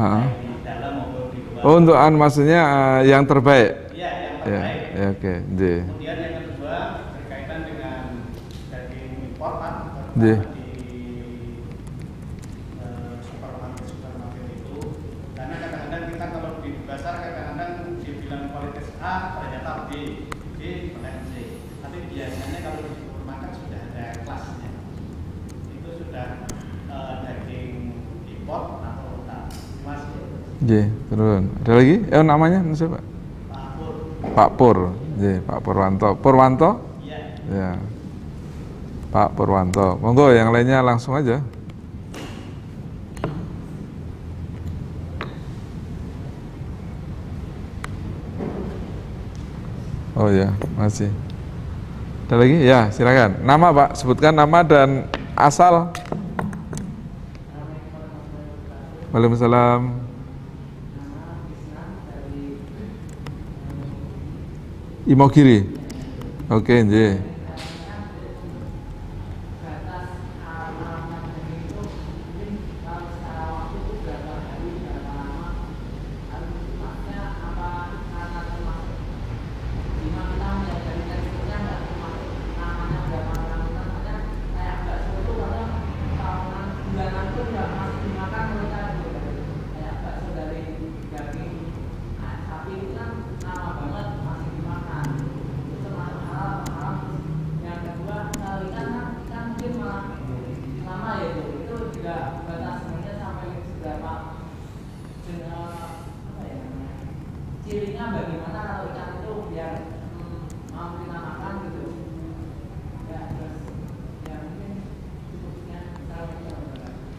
uh. Oh, untuk an maksudnya uh, yang terbaik. Iya, yang ya, terbaik. Ya, ya oke. Okay. Kemudian yang kedua berkaitan dengan daging impor kan. D. J, turun. Ada lagi? Eh namanya siapa? Pak Pur. Pak Pur. J, Pak Purwanto. Purwanto? Iya. Ya. Pak Purwanto. Monggo yang lainnya langsung aja. Oh ya, masih. Ada lagi? Ya, silakan. Nama Pak, sebutkan nama dan asal. Waalaikumsalam. Imogiri. Oke, okay, nggih.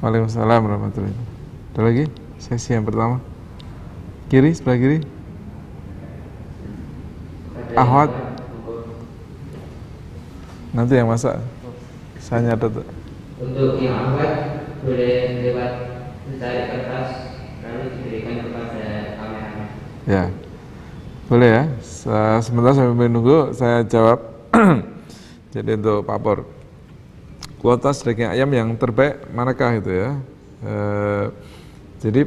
Waalaikumsalam warahmatullahi wabarakatuh. Ada lagi? Sesi yang pertama. Kiri, sebelah kiri. Ahwat. Nanti yang masak. Saya nyata tuh. Untuk yang ahwat boleh lewat mencari kertas lalu diberikan kepada kameramen. Ya. Boleh ya. Sementara saya menunggu saya jawab. Jadi untuk papor kualitas daging ayam yang terbaik manakah itu ya. E, jadi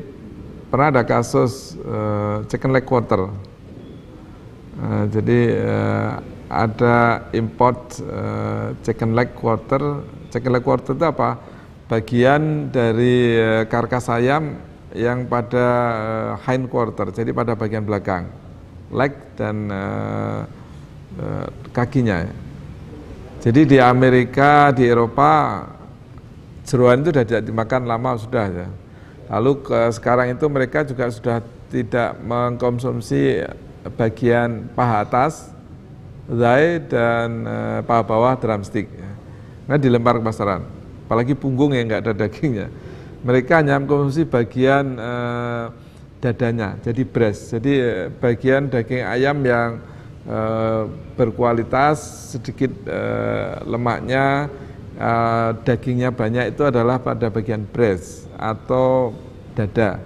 pernah ada kasus e, chicken leg quarter. E, jadi e, ada import e, chicken leg quarter. Chicken leg quarter itu apa? Bagian dari e, karkas ayam yang pada e, hind quarter, jadi pada bagian belakang, leg dan e, e, kakinya. Ya jadi di Amerika, di Eropa jeruan itu sudah tidak dimakan lama sudah ya. Lalu ke, sekarang itu mereka juga sudah tidak mengkonsumsi bagian paha atas, zai dan e, paha bawah drumstick. Ya. Nah dilempar ke pasaran, apalagi punggung yang nggak ada dagingnya. Mereka hanya mengkonsumsi bagian e, dadanya, jadi breast, jadi eh, bagian daging ayam yang Eh, berkualitas, sedikit eh, lemaknya, eh, dagingnya banyak itu adalah pada bagian breast atau dada.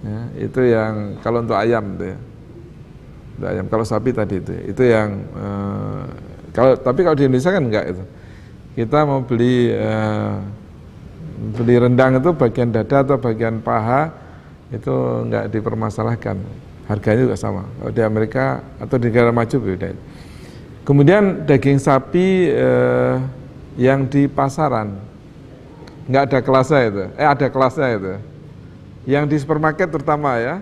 Ya, itu yang kalau untuk ayam itu ya. Untuk ayam kalau sapi tadi itu ya. Itu yang kalau tapi kalau di Indonesia kan enggak itu. Kita mau beli beli rendang itu bagian dada atau bagian paha itu enggak dipermasalahkan harganya juga sama di Amerika atau di negara maju beda kemudian daging sapi eh, yang di pasaran nggak ada kelasnya itu eh ada kelasnya itu yang di supermarket terutama ya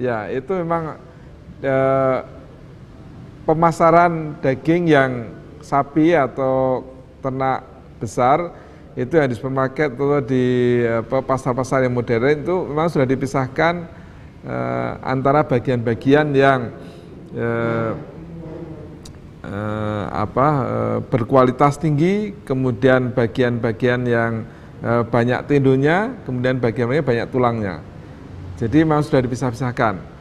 ya itu memang eh, pemasaran daging yang sapi atau ternak besar itu yang di supermarket atau di pasar-pasar yang modern itu memang sudah dipisahkan eh, antara bagian-bagian yang eh, eh, apa eh, berkualitas tinggi, kemudian bagian-bagian yang eh, banyak tendonya kemudian bagian-bagian banyak tulangnya. Jadi memang sudah dipisah-pisahkan.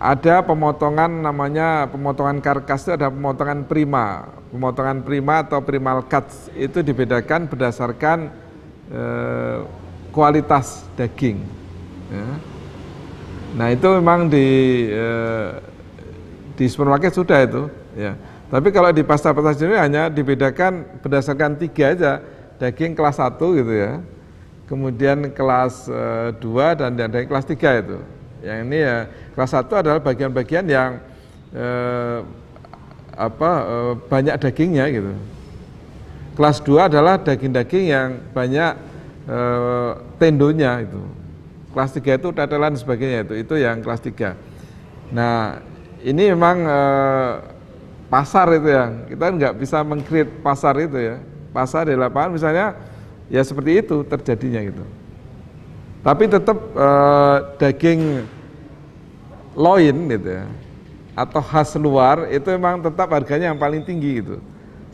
Ada pemotongan namanya pemotongan karkas itu ada pemotongan prima. Pemotongan prima atau primal cuts itu dibedakan berdasarkan eh, kualitas daging. Ya. Nah itu memang di eh, di supermarket sudah itu. Ya. Tapi kalau di pasar-pasar sendiri hanya dibedakan berdasarkan tiga aja daging kelas satu gitu ya, kemudian kelas eh, dua dan daging kelas tiga itu. Yang ini ya kelas satu adalah bagian-bagian yang e, apa e, banyak dagingnya gitu. Kelas dua adalah daging-daging yang banyak e, tendonya itu kelas 3 itu tetelan sebagainya itu itu yang kelas 3 nah ini memang e, pasar itu ya kita kan nggak bisa mengcreate pasar itu ya pasar di lapangan misalnya ya seperti itu terjadinya gitu tapi tetap e, eh, daging loin gitu ya atau khas luar itu memang tetap harganya yang paling tinggi gitu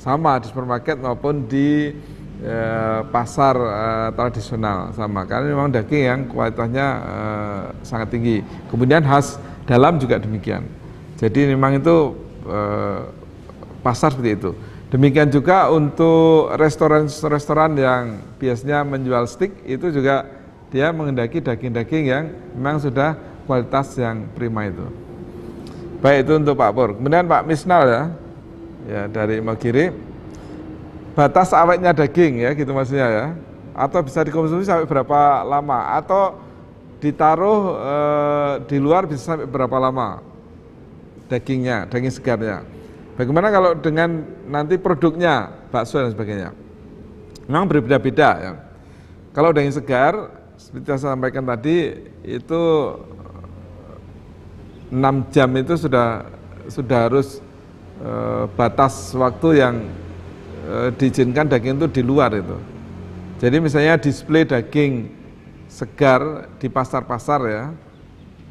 sama di supermarket maupun di Eh, pasar eh, tradisional sama karena memang daging yang kualitasnya eh, sangat tinggi kemudian khas dalam juga demikian jadi memang itu pasar seperti itu demikian juga untuk restoran-restoran yang biasanya menjual steak itu juga dia mengendaki daging-daging yang memang sudah kualitas yang prima itu baik itu untuk Pak Pur kemudian Pak Misnal ya ya dari Imogiri batas awetnya daging ya gitu maksudnya ya atau bisa dikonsumsi sampai berapa lama atau ditaruh e, di luar bisa sampai berapa lama dagingnya daging segarnya bagaimana kalau dengan nanti produknya bakso dan sebagainya memang berbeda-beda ya kalau daging segar seperti yang saya sampaikan tadi itu 6 jam itu sudah sudah harus e, batas waktu yang dijinkan eh, diizinkan daging itu di luar itu. Jadi misalnya display daging segar di pasar-pasar ya,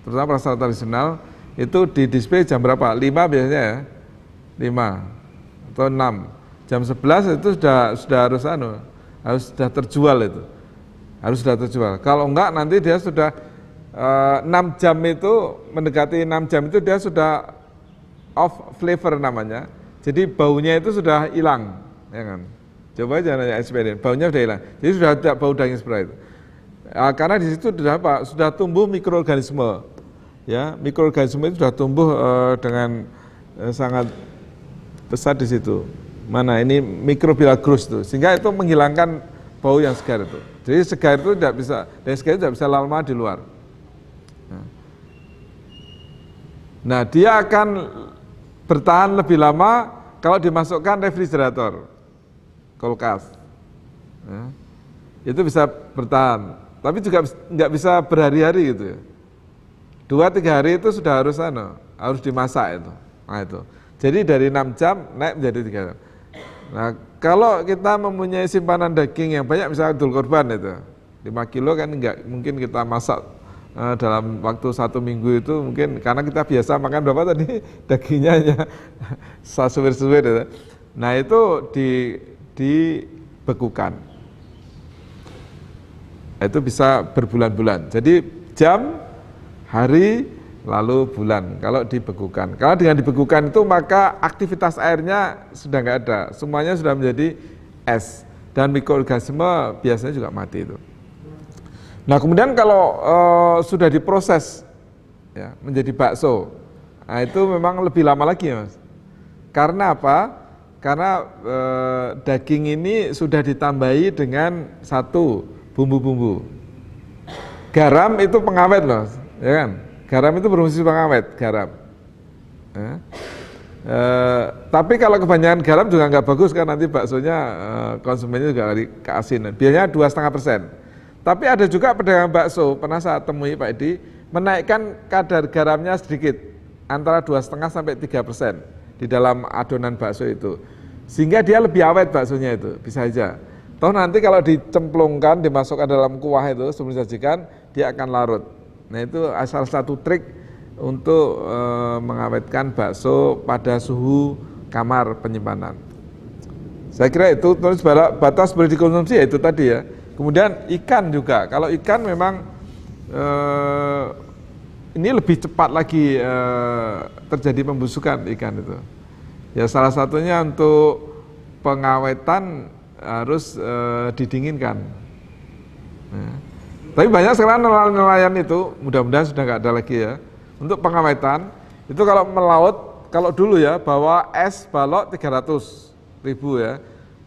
terutama pasar tradisional, itu di display jam berapa? 5 biasanya ya, 5 atau 6. Jam 11 itu sudah sudah harus anu, harus sudah terjual itu. Harus sudah terjual. Kalau enggak nanti dia sudah eh, enam 6 jam itu mendekati 6 jam itu dia sudah off flavor namanya. Jadi baunya itu sudah hilang ya kan? Coba aja nanya experience, baunya sudah hilang. Jadi sudah tidak bau daging seperti itu. Nah, karena di situ sudah apa? Sudah tumbuh mikroorganisme. Ya, mikroorganisme itu sudah tumbuh uh, dengan uh, sangat pesat di situ. Mana ini mikrobial growth tuh. Sehingga itu menghilangkan bau yang segar itu. Jadi segar itu tidak bisa, dan segar itu tidak bisa lama di luar. Ya. Nah, dia akan bertahan lebih lama kalau dimasukkan refrigerator kulkas. Ya. Itu bisa bertahan, tapi juga nggak bisa berhari-hari gitu ya. Dua tiga hari itu sudah harus ano, harus dimasak itu. Nah itu. Jadi dari enam jam naik menjadi tiga. jam. Nah kalau kita mempunyai simpanan daging yang banyak misalnya dul korban itu 5 kilo kan nggak mungkin kita masak eh, dalam waktu satu minggu itu mungkin karena kita biasa makan berapa tadi dagingnya ya sasuwir-suwir itu. Nah itu di dibekukan. Itu bisa berbulan-bulan. Jadi jam, hari, lalu bulan kalau dibekukan. Kalau dengan dibekukan itu maka aktivitas airnya sudah nggak ada, semuanya sudah menjadi es dan mikroorganisme biasanya juga mati itu. Nah kemudian kalau e, sudah diproses ya, menjadi bakso, nah, itu memang lebih lama lagi mas. Karena apa? karena e, daging ini sudah ditambahi dengan satu bumbu-bumbu. Garam itu pengawet loh, ya kan? Garam itu berfungsi pengawet, garam. Ya. E, tapi kalau kebanyakan garam juga nggak bagus kan nanti baksonya e, konsumennya juga lari keasinan. Biasanya dua setengah persen. Tapi ada juga pedagang bakso pernah saya temui Pak Edi menaikkan kadar garamnya sedikit antara dua setengah sampai tiga persen di dalam adonan bakso itu. Sehingga dia lebih awet baksonya itu, bisa aja. Toh nanti kalau dicemplungkan, dimasukkan dalam kuah itu sebelum disajikan, dia akan larut. Nah itu asal satu trik untuk e, mengawetkan bakso pada suhu kamar penyimpanan. Saya kira itu terus batas boleh dikonsumsi ya itu tadi ya. Kemudian ikan juga. Kalau ikan memang e, ini lebih cepat lagi uh, terjadi pembusukan ikan itu. Ya salah satunya untuk pengawetan harus uh, didinginkan. Nah. Tapi banyak sekarang nelayan-nelayan itu, mudah-mudahan sudah nggak ada lagi ya. Untuk pengawetan, itu kalau melaut, kalau dulu ya, bawa es balok 300 ribu ya.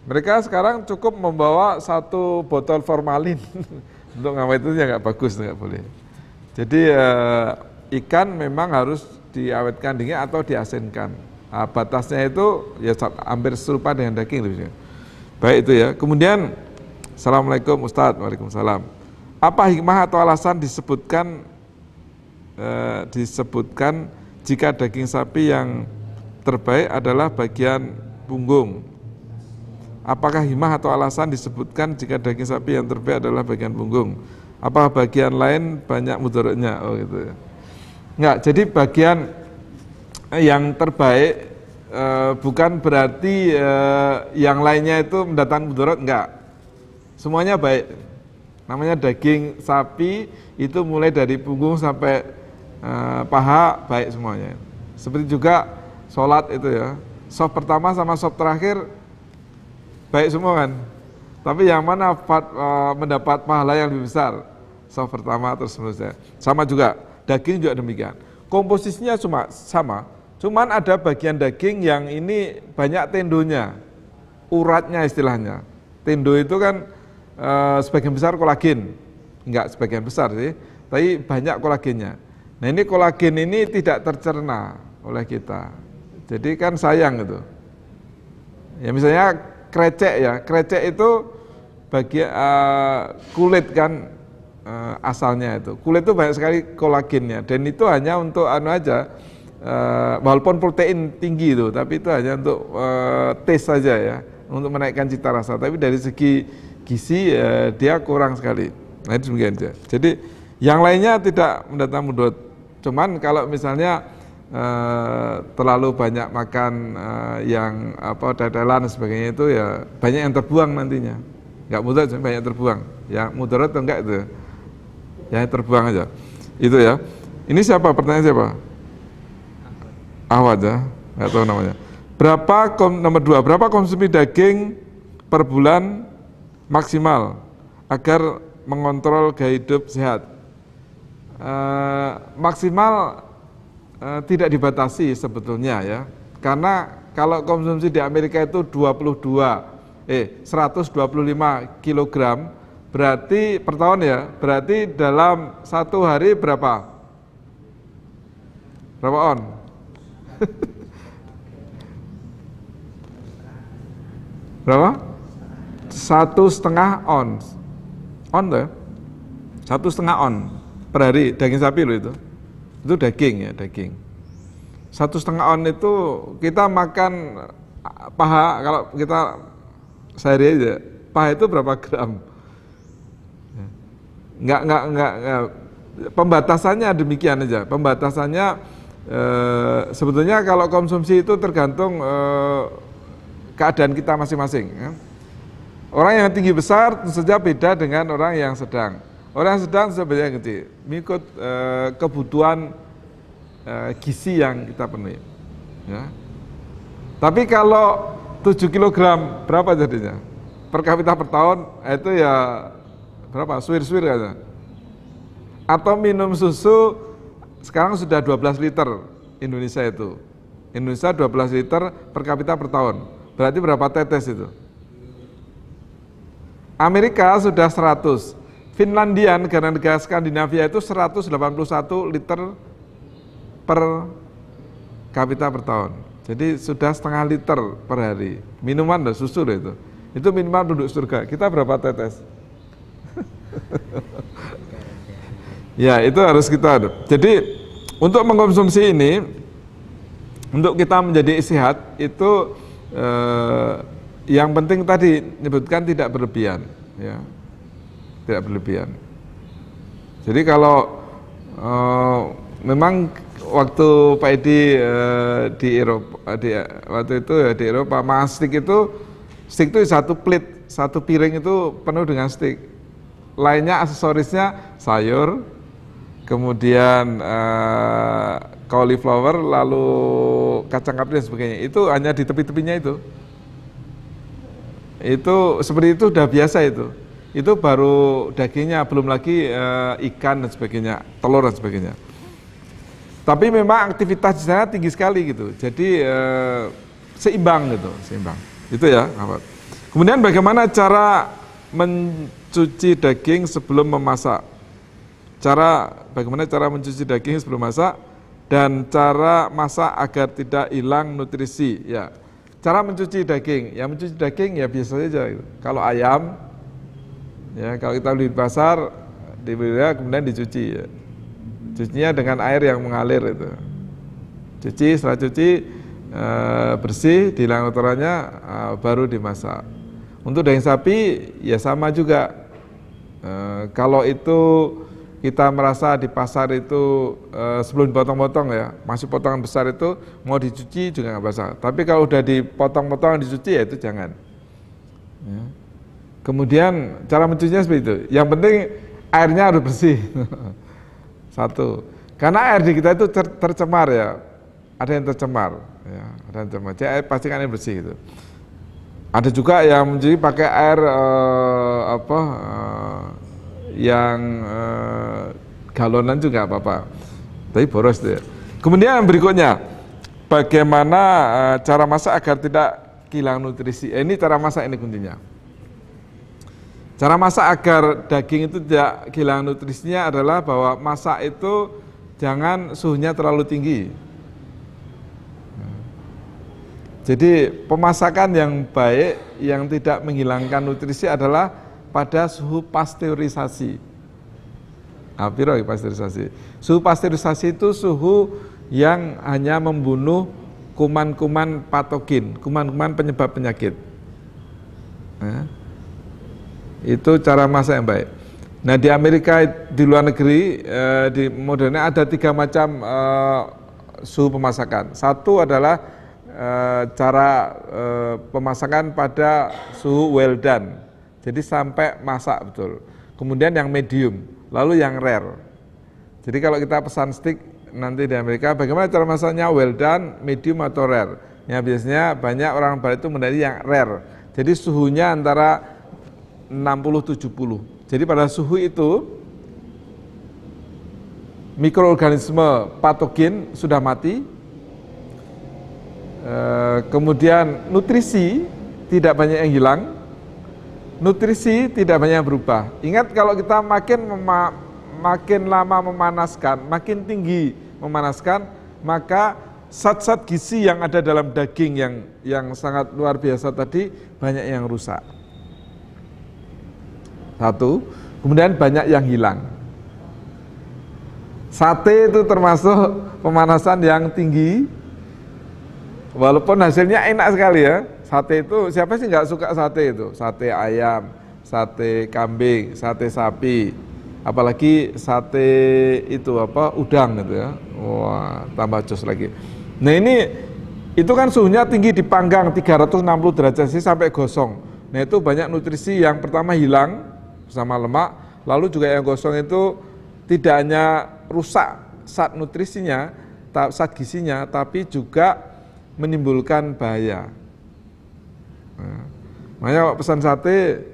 Mereka sekarang cukup membawa satu botol formalin untuk ngawet itu ya nggak bagus, nggak boleh. Jadi eh, ikan memang harus diawetkan dingin atau diasinkan. Nah, batasnya itu ya hampir serupa dengan daging lebih. Baik itu ya. Kemudian Assalamualaikum Ustaz. Waalaikumsalam. Apa hikmah atau alasan disebutkan eh, disebutkan jika daging sapi yang terbaik adalah bagian punggung. Apakah hikmah atau alasan disebutkan jika daging sapi yang terbaik adalah bagian punggung? apa bagian lain banyak mudaratnya oh gitu ya. enggak jadi bagian eh, yang terbaik e, bukan berarti e, yang lainnya itu mendatangkan mudarat enggak semuanya baik namanya daging sapi itu mulai dari punggung sampai e, paha baik semuanya seperti juga sholat itu ya sop pertama sama sop terakhir baik semua kan tapi yang mana fat, eh, mendapat pahala yang lebih besar? Saf pertama terus seterusnya. Sama juga, daging juga demikian. Komposisinya cuma sama, cuman ada bagian daging yang ini banyak tendonya, uratnya istilahnya. Tendo itu kan e, sebagian besar kolagen, enggak sebagian besar sih, tapi banyak kolagennya. Nah ini kolagen ini tidak tercerna oleh kita. Jadi kan sayang gitu. Ya misalnya krecek ya, krecek itu bagi uh, eh, kulit kan uh, asalnya itu. Kulit itu banyak sekali kolagennya dan itu hanya untuk anu aja uh, walaupun protein tinggi itu, tapi itu hanya untuk uh, tes saja ya, untuk menaikkan cita rasa. Tapi dari segi gizi uh, dia kurang sekali. Nah itu demikian aja. Jadi yang lainnya tidak mendatang mudarat. Cuman kalau misalnya Uh, terlalu banyak makan uh, yang apa dadalan sebagainya itu ya banyak yang terbuang nantinya nggak mudah, banyak terbuang ya mudarat atau enggak itu ya terbuang aja itu ya ini siapa pertanyaan siapa awad ya nggak tahu namanya berapa kom, nomor dua berapa konsumsi daging per bulan maksimal agar mengontrol gaya hidup sehat uh, maksimal uh, tidak dibatasi sebetulnya ya karena kalau konsumsi di Amerika itu 22 eh 125 kg berarti per tahun ya berarti dalam satu hari berapa berapa on berapa satu setengah on on tuh ya? satu setengah on per hari daging sapi loh itu itu daging ya daging satu setengah on itu kita makan eh, paha kalau kita sehari aja pa itu berapa gram ya. nggak nggak nggak, pembatasannya demikian aja pembatasannya e, sebetulnya kalau konsumsi itu tergantung e, keadaan kita masing-masing ya. orang yang tinggi besar tentu saja beda dengan orang yang sedang orang yang sedang sebenarnya kecil mengikut e, kebutuhan e, gizi yang kita penuhi ya. tapi kalau 7 kg berapa jadinya? Per kapita per tahun eh, itu ya berapa? Suwir-suwir aja. Atau minum susu sekarang sudah 12 liter Indonesia itu. Indonesia 12 liter per kapita per tahun. Berarti berapa tetes itu? Amerika sudah 100. Finlandia, negara-negara Skandinavia itu 181 liter per kapita per tahun. Jadi sudah setengah liter per hari. Minuman dan susu loh itu. Itu minimal duduk surga. Kita berapa tetes? ya itu harus kita. Jadi untuk mengkonsumsi ini, untuk kita menjadi sehat itu eh, yang penting tadi menyebutkan tidak berlebihan, ya tidak berlebihan. Jadi kalau eh, memang waktu Pak Edi uh, di Eropa eh, di, eh, waktu itu ya, di Eropa mastik itu stick itu satu plate satu piring itu penuh dengan stick lainnya aksesorisnya sayur kemudian uh, cauliflower lalu kacang kapri dan sebagainya itu hanya di tepi-tepinya itu itu seperti itu udah biasa itu itu baru dagingnya belum lagi uh, ikan dan sebagainya telur dan sebagainya tapi memang aktivitas di sana tinggi sekali gitu. Jadi eh, seimbang gitu, seimbang. Itu ya, Ahmad. Kemudian bagaimana cara mencuci daging sebelum memasak? Cara bagaimana cara mencuci daging sebelum masak dan cara masak agar tidak hilang nutrisi, ya. Cara mencuci daging, ya mencuci daging ya biasa saja gitu. Kalau ayam ya kalau kita beli di pasar dibeli ya, kemudian dicuci ya Cucinya dengan air yang mengalir itu. Cuci, setelah cuci e, bersih, di kotorannya e, eh, baru dimasak. Untuk daging sapi ya sama juga. E, kalau itu kita merasa di pasar itu e, sebelum dipotong-potong ya, masih potongan besar itu mau dicuci juga nggak basah. Tapi kalau udah dipotong-potong dicuci ya itu jangan. Ya. Kemudian cara mencucinya seperti itu. Yang penting airnya harus bersih. Satu, karena air di kita itu ter tercemar ya, ada yang tercemar, ya, ada yang tercemar. Jadi pasti kan yang bersih gitu. Ada juga yang menjadi pakai air uh, apa uh, yang uh, galonan juga apa-apa. Tapi boros deh. Kemudian berikutnya, bagaimana uh, cara masak agar tidak hilang nutrisi? Eh, ini cara masak ini kuncinya. Cara masak agar daging itu tidak kehilangan nutrisinya adalah bahwa masak itu jangan suhunya terlalu tinggi. Jadi pemasakan yang baik yang tidak menghilangkan nutrisi adalah pada suhu pasteurisasi. Apa ah, itu pasteurisasi? Suhu pasteurisasi itu suhu yang hanya membunuh kuman-kuman patogen, kuman-kuman penyebab penyakit. Nah itu cara masak yang baik. Nah di Amerika di luar negeri eh, di modernnya ada tiga macam eh, suhu pemasakan. Satu adalah eh, cara eh, pemasakan pada suhu well done, jadi sampai masak betul. Kemudian yang medium, lalu yang rare. Jadi kalau kita pesan steak nanti di Amerika, bagaimana cara masaknya well done, medium atau rare? Ya biasanya banyak orang barat itu mendari yang rare. Jadi suhunya antara 60-70. Jadi pada suhu itu mikroorganisme patogen sudah mati, eh, kemudian nutrisi tidak banyak yang hilang, nutrisi tidak banyak yang berubah. Ingat kalau kita makin mema makin lama memanaskan, makin tinggi memanaskan, maka sat-sat gizi yang ada dalam daging yang yang sangat luar biasa tadi banyak yang rusak. Satu, kemudian banyak yang hilang. Sate itu termasuk pemanasan yang tinggi, walaupun hasilnya enak sekali ya. Sate itu, siapa sih nggak suka sate itu? Sate ayam, sate kambing, sate sapi, apalagi sate itu apa udang gitu ya. Wah, tambah jos lagi. Nah ini itu kan suhunya tinggi dipanggang 360 derajat sih sampai gosong. Nah itu banyak nutrisi yang pertama hilang, sama lemak. Lalu juga yang gosong itu tidak hanya rusak saat nutrisinya, saat gisinya, tapi juga menimbulkan bahaya. Nah, makanya pesan sate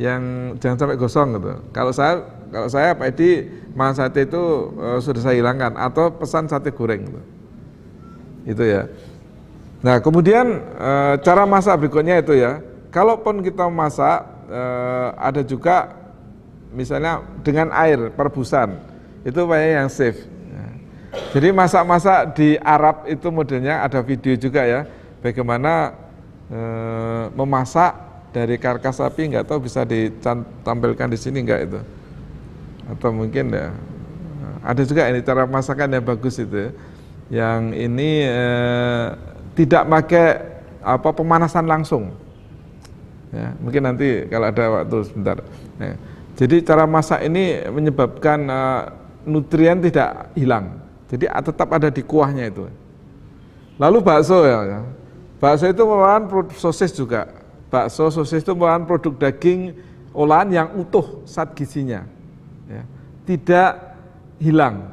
yang jangan sampai gosong gitu. Kalau saya kalau saya Pak Edi makan sate itu e, sudah saya hilangkan atau pesan sate goreng gitu. Itu ya. Nah, kemudian e, cara masak berikutnya itu ya. Kalaupun kita masak eh, ada juga misalnya dengan air perbusan itu banyak yang safe. Jadi masak-masak di Arab itu modelnya ada video juga ya bagaimana eh, memasak dari karkas sapi nggak tahu bisa ditampilkan di sini nggak itu atau mungkin ya ada juga ini cara masakan yang bagus itu ya. yang ini eh, tidak pakai apa pemanasan langsung Ya, mungkin nanti kalau ada waktu sebentar. Ya. Jadi cara masak ini menyebabkan uh, nutrien tidak hilang. Jadi tetap ada di kuahnya itu. Lalu bakso ya. ya. Bakso itu merupakan sosis juga. Bakso sosis itu merupakan produk daging olahan yang utuh saat gizinya. Ya. Tidak hilang,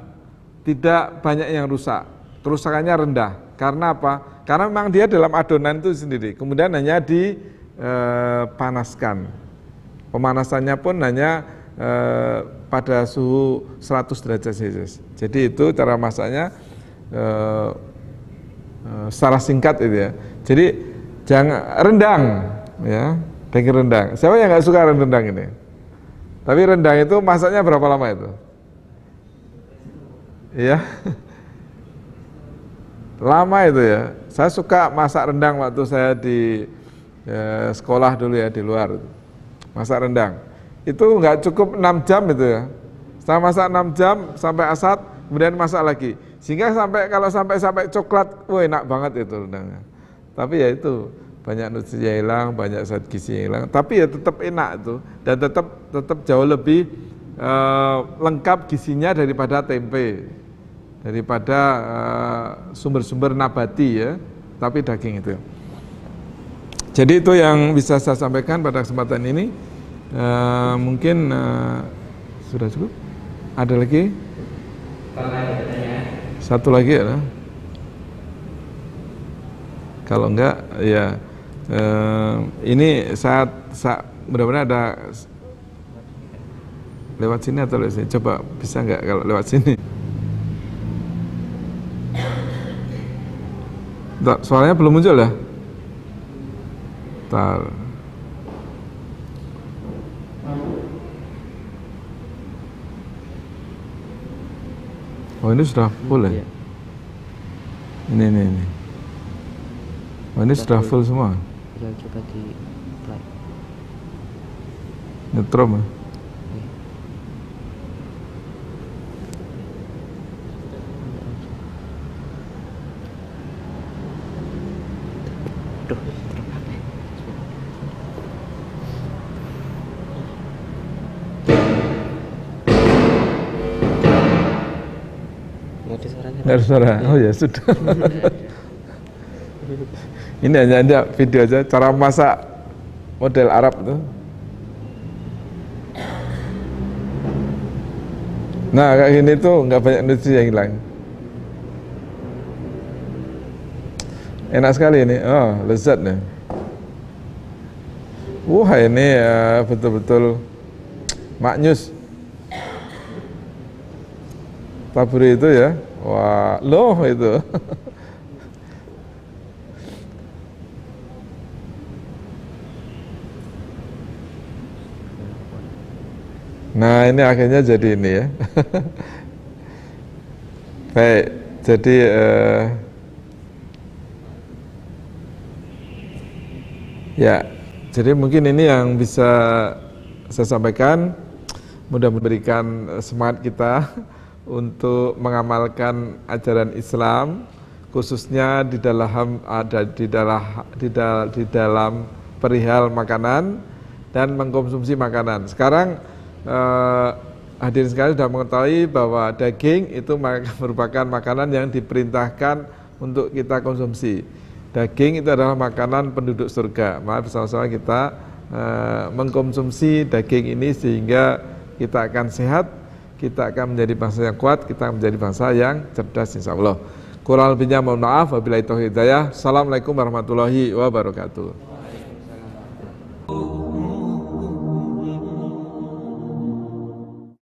tidak banyak yang rusak. Kerusakannya rendah. Karena apa? Karena memang dia dalam adonan itu sendiri. Kemudian hanya di eh, panaskan. Pemanasannya pun hanya eh, pada suhu 100 derajat Celcius. Jadi itu cara masaknya eh, eh, secara singkat itu ya. Jadi jangan rendang ya, daging rendang. Siapa yang nggak suka rendang ini? Tapi rendang itu masaknya berapa lama itu? Ya, lama itu ya. Saya suka masak rendang waktu saya di ya, sekolah dulu ya di luar itu. masak rendang itu nggak cukup enam jam itu ya setelah masak enam jam sampai asat kemudian masak lagi sehingga sampai kalau sampai sampai coklat wah enak banget itu rendangnya tapi ya itu banyak nutrisi yang hilang banyak zat gizi yang hilang tapi ya tetap enak itu dan tetap tetap jauh lebih uh, lengkap gizinya daripada tempe daripada eh, sumber-sumber uh, sumber -sumber nabati ya tapi daging itu jadi itu yang bisa saya sampaikan pada kesempatan ini. Uh, mungkin uh, sudah cukup. Ada lagi? Satu lagi ya. Kalau enggak ya uh, ini saat saat benar-benar ada lewat sini atau lewat sini. Coba bisa enggak kalau lewat sini? Soalnya belum muncul ya? total. oh ini sudah full ya iya. ini ini ini oh ini sudah full semua ya coba di nyetrum ya suara. Iya. Oh ya sudah. Ini hanya aja video aja cara masak model Arab tuh. Nah kayak gini tuh nggak banyak nutrisi yang hilang. Enak sekali ini, oh lezat nih. Wah ini ya betul-betul maknyus. Taburi itu ya, Wah, loh itu. Nah ini akhirnya jadi ini ya. Baik, jadi uh, ya, jadi mungkin ini yang bisa saya sampaikan. Mudah memberikan semangat kita untuk mengamalkan ajaran Islam khususnya di dalam ada di dalam di, dalam, di dalam perihal makanan dan mengkonsumsi makanan. Sekarang eh, hadirin sekali sudah mengetahui bahwa daging itu merupakan makanan yang diperintahkan untuk kita konsumsi. Daging itu adalah makanan penduduk surga. Maka bersama-sama kita eh, mengkonsumsi daging ini sehingga kita akan sehat kita akan menjadi bangsa yang kuat, kita akan menjadi bangsa yang cerdas insya Allah. Kurang lebihnya mohon maaf, wabillahi taufiq hidayah. Assalamualaikum warahmatullahi wabarakatuh.